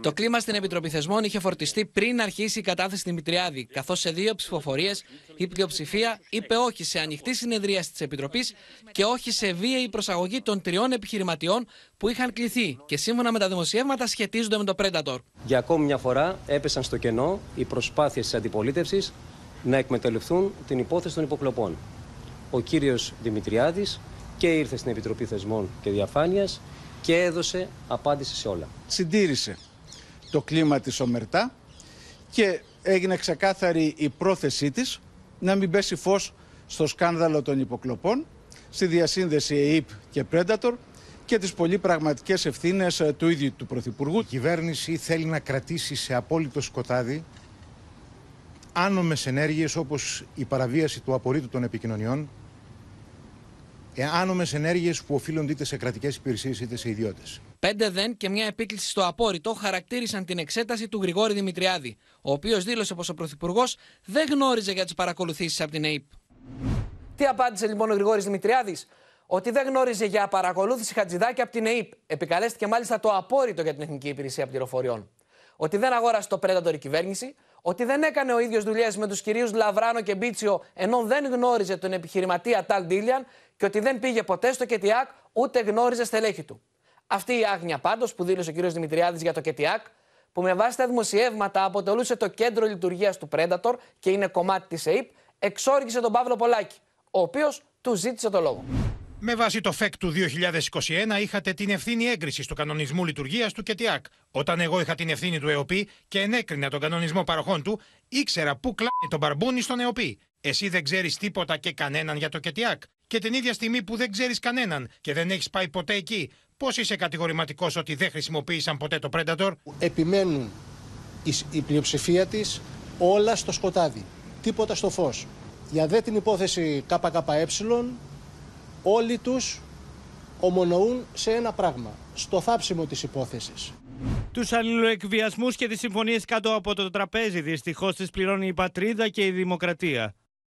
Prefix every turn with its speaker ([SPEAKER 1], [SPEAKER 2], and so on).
[SPEAKER 1] Το κλίμα στην Επιτροπή Θεσμών είχε φορτιστεί πριν αρχίσει η κατάθεση Δημητριάδη, καθώς σε δύο ψηφοφορίες η πλειοψηφία είπε όχι σε ανοιχτή συνεδρία της Επιτροπής και όχι σε βίαιη προσαγωγή των τριών επιχειρηματιών που είχαν κληθεί και σύμφωνα με τα δημοσιεύματα σχετίζονται με το Predator.
[SPEAKER 2] Για ακόμη μια φορά έπεσαν στο κενό οι προσπάθειες της αντιπολίτευσης να εκμεταλλευτούν την υπόθεση των υποκλοπών. Ο κύριος Δημητριάδης και ήρθε στην Επιτροπή Θεσμών και Διαφάνειας και έδωσε απάντηση σε όλα. Συντήρησε το κλίμα της ομερτά και έγινε ξεκάθαρη η πρόθεσή της να μην πέσει φως στο σκάνδαλο των υποκλοπών, στη διασύνδεση ΕΥΠ και Predator και τις πολύ πραγματικές ευθύνες ε, του ίδιου του Πρωθυπουργού.
[SPEAKER 3] Η κυβέρνηση θέλει να κρατήσει σε απόλυτο σκοτάδι άνομες ενέργειες όπως η παραβίαση του απορρίτου των επικοινωνιών, άνομε ενέργειες που οφείλονται είτε σε κρατικές υπηρεσίες είτε σε ιδιώτες.
[SPEAKER 1] Πέντε δεν και μια επίκληση στο απόρριτο χαρακτήρισαν την εξέταση του Γρηγόρη Δημητριάδη, ο οποίος δήλωσε πως ο Πρωθυπουργός δεν γνώριζε για τις παρακολουθήσεις από την ΑΕΠ. Τι απάντησε λοιπόν ο Γρηγόρης Δημητριάδης, ότι δεν γνώριζε για παρακολούθηση Χατζηδάκη από την ΑΕΠ. Επικαλέστηκε μάλιστα το απόρριτο για την Εθνική Υπηρεσία Πληροφοριών. Ότι δεν αγόρασε το πρέτατορ η κυβέρνηση, ότι δεν έκανε ο ίδιος δουλειές με τους κυρίους Λαβράνο και Μπίτσιο, ενώ δεν γνώριζε τον επιχειρηματία Ταλ Ντίλιαν και ότι δεν πήγε ποτέ στο Κετιάκ ούτε γνώριζε στελέχη του. Αυτή η άγνοια πάντως που δήλωσε ο κ. Δημητριάδης για το Κετιάκ, που με βάση τα δημοσιεύματα αποτελούσε το κέντρο λειτουργίας του Predator και είναι κομμάτι της ΕΕΠ, εξόργησε τον Παύλο Πολάκη, ο οποίος του ζήτησε το λόγο.
[SPEAKER 3] Με βάση το ΦΕΚ του 2021 είχατε την ευθύνη έγκρισης του κανονισμού λειτουργίας του ΚΕΤΙΑΚ. Όταν εγώ είχα την ευθύνη του ΕΟΠΗ και ενέκρινα τον κανονισμό παροχών του, ήξερα πού κλάνει τον μπαρμπούνι στον ΕΟΠΗ. Εσύ δεν ξέρεις τίποτα και κανέναν για το ΚΕΤΙΑΚ και την ίδια στιγμή που δεν ξέρεις κανέναν και δεν έχεις πάει ποτέ εκεί, πώς είσαι κατηγορηματικός ότι δεν χρησιμοποίησαν ποτέ το Predator.
[SPEAKER 2] Επιμένουν η, πλειοψηφία της όλα στο σκοτάδι. Τίποτα στο φως. Για δε την υπόθεση ΚΚΕ, όλοι τους ομονοούν σε ένα πράγμα. Στο θάψιμο της υπόθεσης.
[SPEAKER 1] Τους αλληλοεκβιασμούς και τις συμφωνίες κάτω από το τραπέζι δυστυχώς τις πληρώνει η πατρίδα και η δημοκρατία.